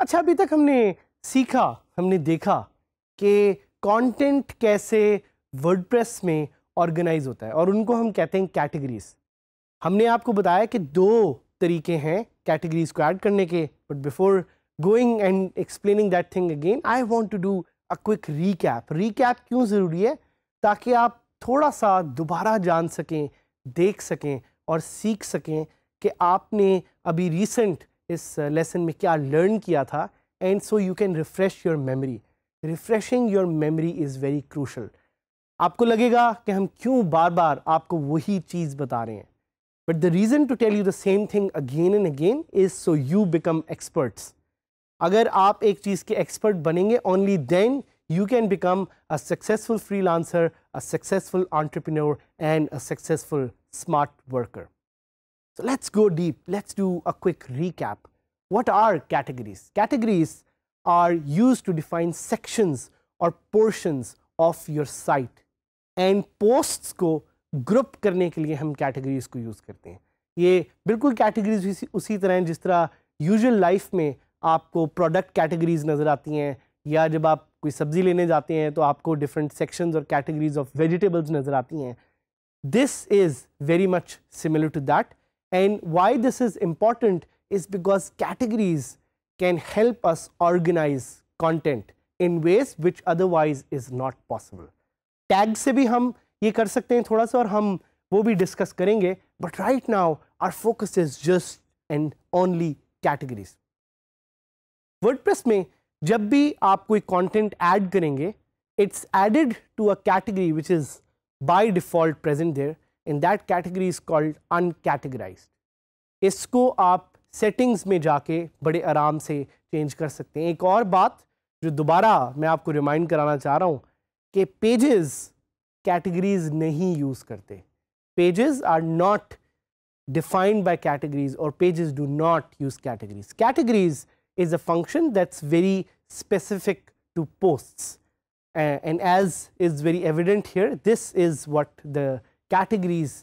अच्छा अभी तक हमने सीखा हमने देखा कि कंटेंट कैसे वर्डप्रेस में ऑर्गेनाइज होता है और उनको हम कहते हैं कैटेगरीज हमने आपको बताया कि दो तरीके हैं कैटेगरीज को ऐड करने के but before going and explaining that thing again I want to do a quick recap recap क्यों ज़रूरी है ताकि आप थोड़ा सा दोबारा जान सकें देख सकें और सीख सकें कि आपने अभी रिसेंट इस लेसन में क्या लर्न किया था and so you can refresh your memory refreshing your memory is very crucial आपको लगेगा कि हम क्यों बार बार आपको वही चीज़ बता रहे हैं but the reason to tell you the same thing again and again is so you become experts अगर आप एक चीज़ के एक्सपर्ट बनेंगे only then you can become a successful freelancer a successful entrepreneur and a successful smart worker so let's go deep let's do a quick recap what are categories categories are use to define sections और portions of your site and posts को group करने के लिए हम categories को use करते हैं ये बिल्कुल कैटेगरीज उसी तरह हैं जिस तरह यूजुअल लाइफ में आपको प्रोडक्ट कैटेगरीज नज़र आती हैं या जब आप कोई सब्ज़ी लेने जाते हैं तो आपको डिफरेंट सेक्शंस और कैटेगरीज ऑफ वेजिटेबल्स नज़र आती हैं this is very much similar to that and why this is important is because categories can help us organise content in ways which otherwise is not possible. टैग से भी हम ये कर सकते हैं थोड़ा सा और हम वो भी डिस्कस करेंगे but right now our focus is just and only categories WordPress में जब भी आप कोई कंटेंट ऐड करेंगे it's added to a category which is by default present there in that category is called uncategorised इसको आप settings में जाके बड़े आराम से चेंज कर सकते हैं एक और बात जो दोबारा मैं आपको रिमाइंड कराना चाह रहा हूँ Pages पेजेस कैटेगरीज नहीं यूज़ करते pages are not defined by categories or pages do not use categories. Categories is a function that is very specific to posts and as is very evident here this is what the categories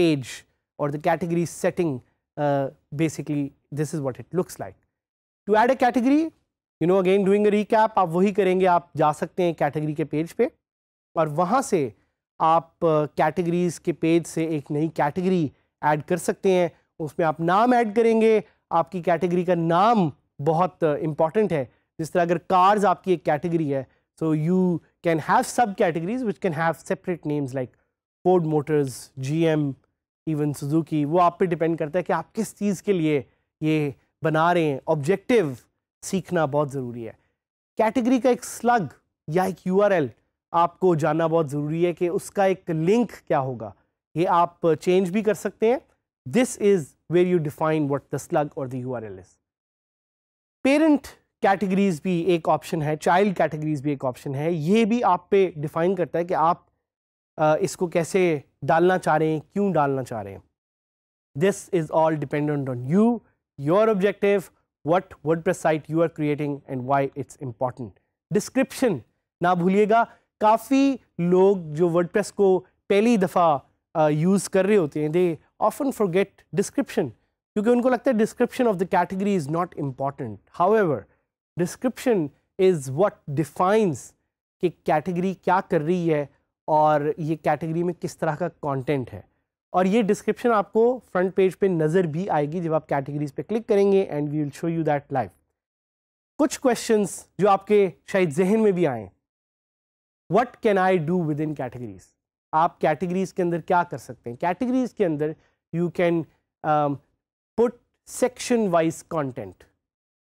page or the category setting uh, basically this is what it looks like. To add a category you know again doing recap आप वही करेंगे आप जा सकते हैं category के page पे और वहाँ से आप कैटेगरीज के पेज से एक नई कैटेगरी ऐड कर सकते हैं उसमें आप नाम ऐड करेंगे आपकी कैटेगरी का नाम बहुत इम्पॉर्टेंट है जिस तरह अगर कार्स आपकी एक कैटेगरी है so you can have subcategories which can have separate names like Ford Motors G M even Suzuki वो आप पे डिपेंड करता है कि आप किस चीज़ के लिए ये बना रहे हैं ऑब्जेक्टिव सीखना बहुत ज़रूरी है कैटेगरी का एक स्लग या एक यूआरएल आपको जानना बहुत ज़रूरी है कि उसका एक लिंक क्या होगा ये आप चेंज भी कर सकते हैं this is where you define what the slug और the U R L is parent categories भी एक ऑप्शन है चाइल्ड कैटेगरीज भी एक ऑप्शन है ये भी आप पे डिफाइन करता है कि आप इसको कैसे डालना चाह रहे हैं क्यों डालना चाह रहे हैं this is all dependent on you your objective what WordPress site you are creating and why it's important. Description ना भूलिएगा काफ़ी लोग जो WordPress को पहली दफ़ा यूज़ कर रहे होते हैं they often forget description क्योंकि उनको लगता है description of the category is not important however description is what defines कि कैटेगरी क्या कर रही है और ये कैटेगरी में किस तरह का कॉन्टेंट है और ये डिस्क्रिप्शन आपको फ्रंट पेज पे नज़र भी आएगी जब आप कैटेगरीज पे क्लिक करेंगे and we will show you that live कुछ क्वेश्चंस जो आपके शायद जहन में भी आए what can I do within categories आप कैटेगरीज के अंदर क्या कर सकते हैं कैटेगरीज के अंदर you can put section wise content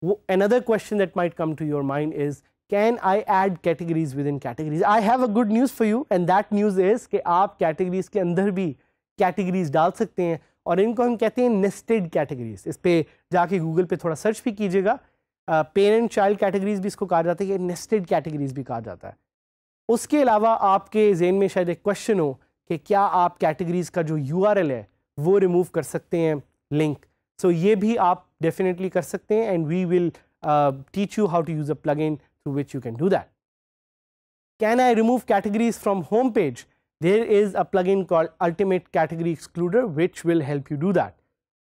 वो another question that might come to your mind is can I add categories within categories I have a good news for you and that news is कि आप categories के अंदर भी categories डाल सकते हैं और इनको हम कहते हैं नेस्टेड कैटेगरीज इस पर जाके गूगल पे थोड़ा सर्च भी कीजिएगा पेरेंट चाइल्ड कैटेगरीज भी इसको कहा जाता है कि नेस्टेड कैटेगरीज भी कहा जाता है उसके अलावा आपके जेन में शायद एक क्वेश्चन हो कि क्या आप कैटेगरीज का जो यू है वो रिमूव कर सकते हैं लिंक सो so ये भी आप डेफिनेटली कर सकते हैं and we will teach you how to use a plug in through which you can do that can I remove categories from home page There is a plugin called Ultimate Category Excluder which will help you do that.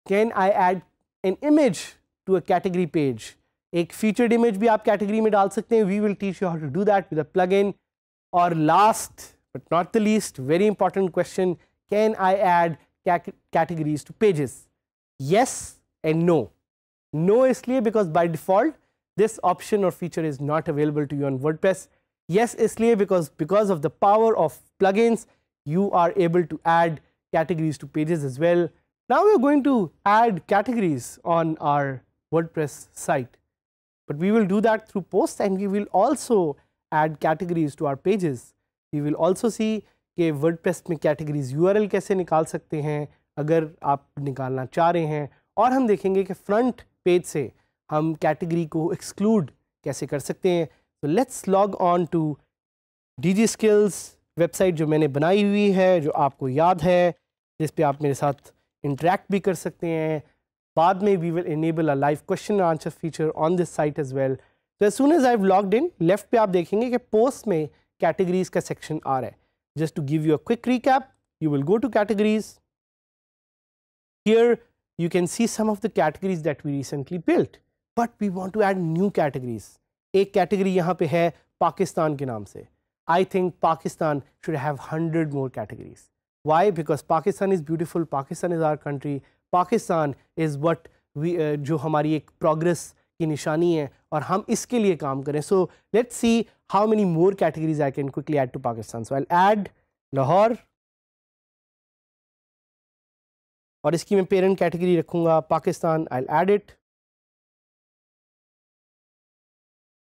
Can I add an image to a category page? A featured image भी आप category में डाल सकते We will teach you how to do that with a plugin. Or last but not the least, very important question, can I add categories to pages? Yes and no. No clear because by default, this option or feature is not available to you on WordPress. yes इसलिए because because of the power of plugins you are able to add categories to pages as well now we are going to add categories on our WordPress site but we will do that through posts and we will also add categories to our pages we will also see ke WordPress mein categories URL kaise nikal sakte hain agar aap nikalna cha rahe hain aur hum dekhenge कि front page se hum category ko exclude कैसे कर सकते हैं तो let's log on to the skills website जो मैंने बनाई हुई है जो आपको याद है जिस पे आप मेरे साथ इंटरेक्ट भी कर सकते हैं बाद में we will enable a live question answer feature on this site as well तो as soon as I logged in left पे आप देखेंगे कि पोस्ट में कैटेगरीज का सेक्शन आ रहा है just to give you a quick recap you will go to categories here you can see some of the categories that we recently built but we want to add new categories एक category यहाँ पे है पाकिस्तान के नाम से I think Pakistan should have hundred more categories why because Pakistan is beautiful Pakistan is our country Pakistan is what uh, जो हमारी एक प्रोग्रेस की निशानी है और हम इसके लिए काम करें so let's see how many more categories I can quickly add to Pakistan so I add Lahore और इसकी मैं पेरेंट कैटेगरी रखूंगा Pakistan I'll add it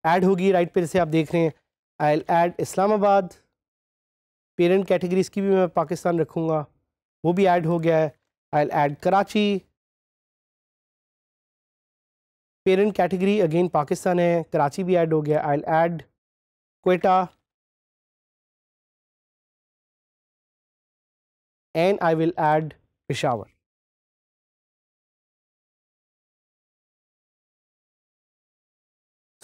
add होगी राइट पे जैसे आप देख रहे हैं I add Islamabad parent categories की भी मैं पाकिस्तान रखूँगा वो भी ऐड हो गया है I add Karachi parent category again Pakistan है कराची भी ऐड हो गया I add Quetta and I will add Peshawar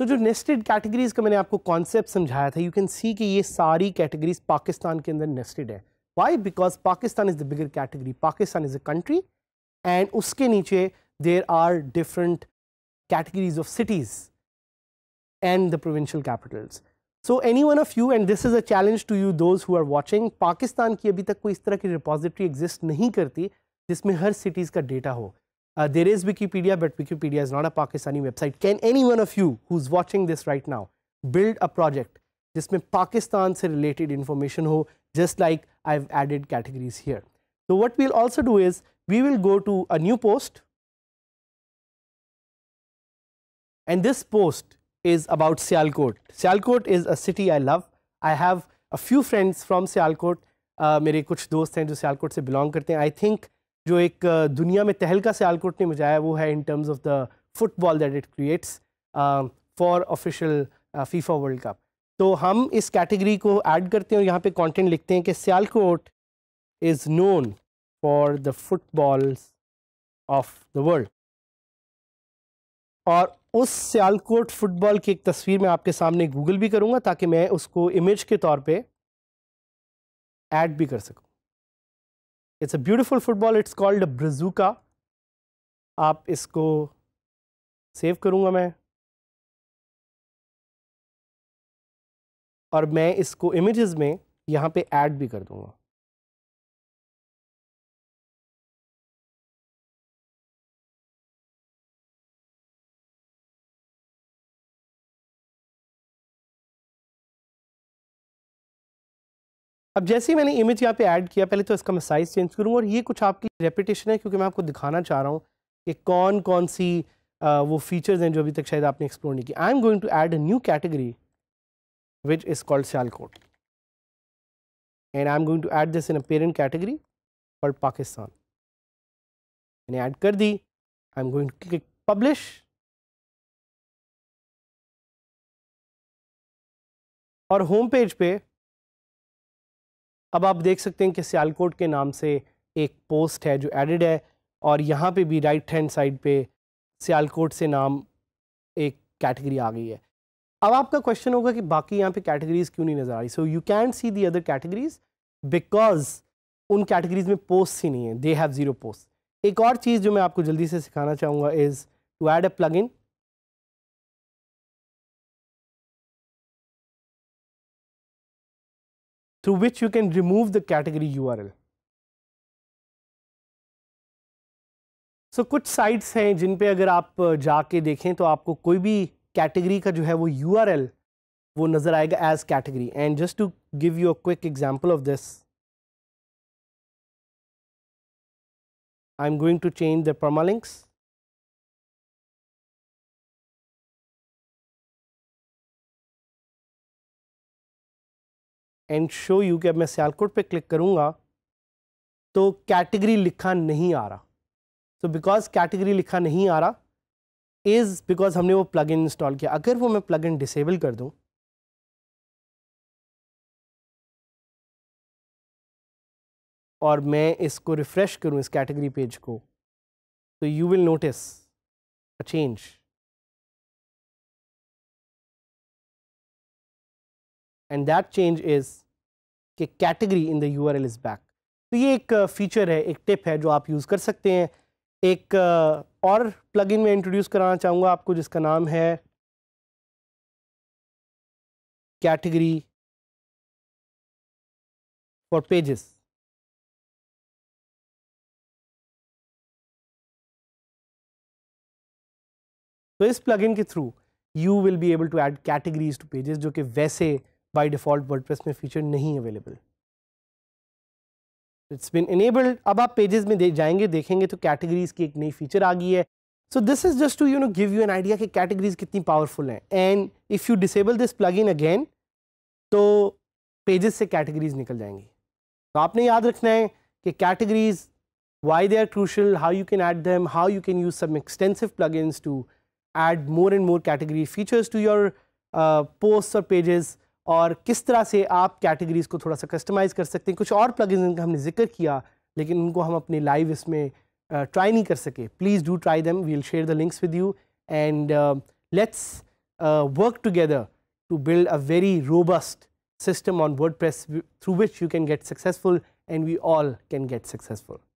तो जो नेस्टेड कैटेगरीज का मैंने आपको कॉन्सेप्ट समझाया था यू कैन सी कि ये सारी कैटेगरीज पाकिस्तान के अंदर नेस्टेड है why because Pakistan is the bigger category Pakistan is a country and उसके नीचे there are different categories of cities and the provincial capitals so any one of you and this is a challenge to you those who are watching Pakistan की अभी तक कोई इस तरह की repository exist नहीं करती जिसमें हर सिटीज़ का डेटा हो Uh, there is Wikipedia, but Wikipedia is not a Pakistani website. Can any one of you who's watching this right now build a project जिसमें Pakistan related information हो, just like I've added categories here. So what we'll also do is we will go to a new post. And this post is about Sialkot. Sialkot is a city I love. I have a few friends from Sialkot. Uh, मेरे कुछ दोस्त हैं जो सियालकोट से belong करते हैं I think जो एक दुनिया में तहलका सियालकोट ने मचाया वो है in terms of the football that it creates for official FIFA world cup तो हम इस कैटेगरी को ऐड करते हैं और यहाँ पे कंटेंट लिखते हैं कि Sialkot is known for the footballs of the world और उस सियालकोट फुटबॉल की एक तस्वीर मैं आपके सामने गूगल भी करूँगा ताकि मैं उसको इमेज के तौर पे ऐड भी कर सकूँ it's a beautiful football it's called Brazuca आप इसको सेव करूँगा मैं और मैं इसको इमेजेस में यहाँ पे ऐड भी कर दूँगा अब जैसे ही मैंने इमेज यहाँ पे ऐड किया पहले तो इसका मैं साइज़ चेंज करूँगा और ये कुछ आपकी रेपिटेशन है क्योंकि मैं आपको दिखाना चाह रहा हूँ कि कौन कौन सी आ, वो फीचर्स हैं जो अभी तक शायद आपने एक्सप्लोर नहीं की I am going to add a new category which is called Sialkot and I am going to add this in a parent category called Pakistan मैंने ऐड कर दी I am going to click publish और home page पे अब आप देख सकते हैं कि सियालकोट के नाम से एक पोस्ट है जो एडिड है और यहाँ पे भी राइट हैंड साइड पे सियालकोट से नाम एक कैटेगरी आ गई है अब आपका क्वेश्चन होगा कि बाकी यहाँ पे कैटेगरीज क्यों नहीं नज़र आ रही so you can see the other categories because उन कैटेगरीज में पोस्ट ही नहीं है दे हैव ज़ीरो पोस्ट एक और चीज़ जो मैं आपको जल्दी से सिखाना चाहूँगा is to add a plug in through which you can remove the category URL. So, कुछ sites हैं जिन पे अगर आप जाके देखें तो आपको कोई भी category का जो है वो URL वो नजर आएगा as category. And just to give you a quick example of this, I'm going to change the permalinks. And show you कि अब मैं सियालकोट पे क्लिक करूँगा तो कैटेगरी लिखा नहीं आ रहा सो बिकॉज कैटेगरी लिखा नहीं आ रहा इज़ बिकॉज हमने वो प्लग इन इंस्टॉल किया अगर वो मैं प्लग इन डिसेबल कर दूँ और मैं इसको रिफ़्रेश करूँ इस कैटेगरी पेज को तो you will notice a change and that change is कि category in the U R L is back तो ये एक फ़ीचर uh, है एक टिप है जो आप यूज़ कर सकते हैं एक uh, और प्लगइन में इंट्रोड्यूस कराना चाहूँगा आपको जिसका नाम है कैटेगरी फॉर पेजेस तो इस प्लगइन के through you will be able to add categories to pages जो कि वैसे by default WordPress में फीचर नहीं अवेलेबल इट्स बिन इनेबल्ड अब आप पेजेस में दे जाएंगे देखेंगे तो कैटेगरीज की एक नई फीचर आ गई है so this is just to you know give you an idea कि कैटेगरीज कितनी पावरफुल हैं and if you disable this plug in again तो पेजेस से कैटेगरीज निकल जाएंगी तो आपने याद रखना है कि categories why they are crucial, how you can add them, how you can use some extensive plugins to add more and more category features to your uh, posts or pages, और किस तरह से आप कैटेगरीज़ को थोड़ा सा customise कर सकते हैं कुछ और प्लग इनका हमने जिक्र किया लेकिन उनको हम अपने लाइव इसमें ट्राई नहीं कर सके please do try them we'll share the links with you and let's work together to build a very robust on WordPress through which you can get successful and we all can get successful